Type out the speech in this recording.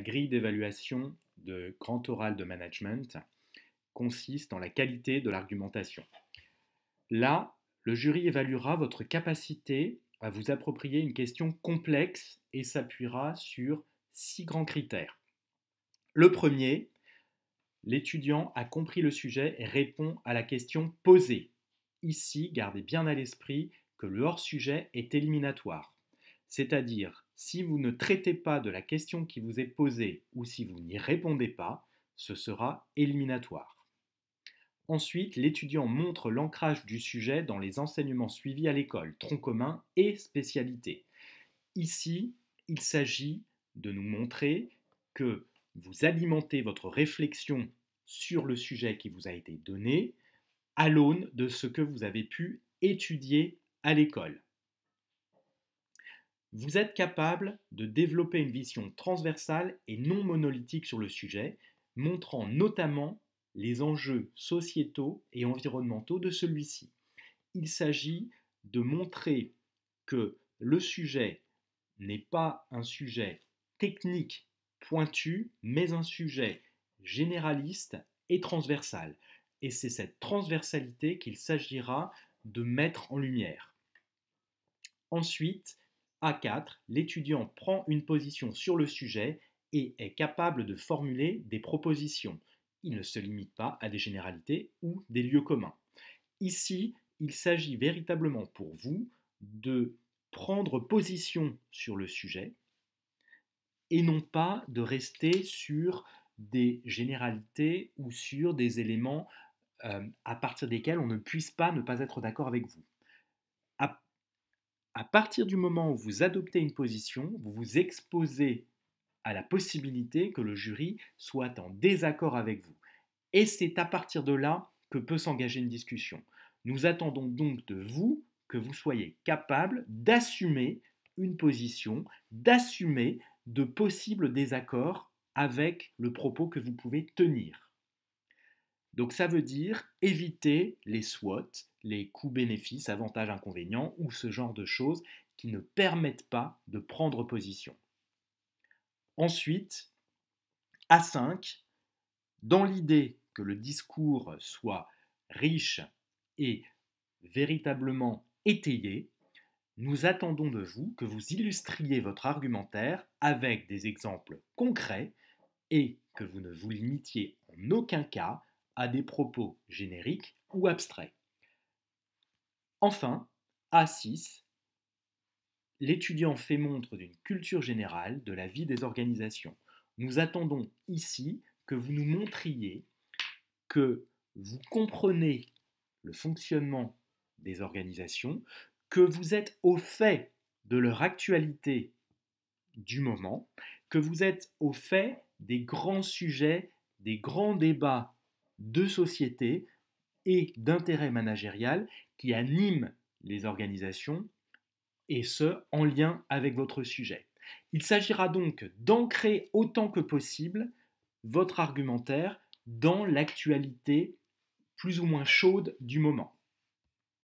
grille d'évaluation de grand oral de management consiste en la qualité de l'argumentation. Là, le jury évaluera votre capacité à vous approprier une question complexe et s'appuiera sur six grands critères. Le premier, l'étudiant a compris le sujet et répond à la question posée. Ici, gardez bien à l'esprit que le hors-sujet est éliminatoire, c'est-à-dire si vous ne traitez pas de la question qui vous est posée ou si vous n'y répondez pas, ce sera éliminatoire. Ensuite, l'étudiant montre l'ancrage du sujet dans les enseignements suivis à l'école, tronc commun et spécialité. Ici, il s'agit de nous montrer que vous alimentez votre réflexion sur le sujet qui vous a été donné à l'aune de ce que vous avez pu étudier à l'école. Vous êtes capable de développer une vision transversale et non monolithique sur le sujet, montrant notamment les enjeux sociétaux et environnementaux de celui-ci. Il s'agit de montrer que le sujet n'est pas un sujet technique pointu, mais un sujet généraliste et transversal. Et c'est cette transversalité qu'il s'agira de mettre en lumière. Ensuite, a4, l'étudiant prend une position sur le sujet et est capable de formuler des propositions. Il ne se limite pas à des généralités ou des lieux communs. Ici, il s'agit véritablement pour vous de prendre position sur le sujet et non pas de rester sur des généralités ou sur des éléments euh, à partir desquels on ne puisse pas ne pas être d'accord avec vous à partir du moment où vous adoptez une position, vous vous exposez à la possibilité que le jury soit en désaccord avec vous. Et c'est à partir de là que peut s'engager une discussion. Nous attendons donc de vous que vous soyez capable d'assumer une position, d'assumer de possibles désaccords avec le propos que vous pouvez tenir. Donc ça veut dire éviter les SWOT, les coûts-bénéfices, avantages, inconvénients ou ce genre de choses qui ne permettent pas de prendre position. Ensuite, A5, dans l'idée que le discours soit riche et véritablement étayé, nous attendons de vous que vous illustriez votre argumentaire avec des exemples concrets et que vous ne vous limitiez en aucun cas à des propos génériques ou abstraits. Enfin, A6, l'étudiant fait montre d'une culture générale de la vie des organisations. Nous attendons ici que vous nous montriez que vous comprenez le fonctionnement des organisations, que vous êtes au fait de leur actualité du moment, que vous êtes au fait des grands sujets, des grands débats de société et d'intérêt managérial qui anime les organisations, et ce, en lien avec votre sujet. Il s'agira donc d'ancrer autant que possible votre argumentaire dans l'actualité plus ou moins chaude du moment.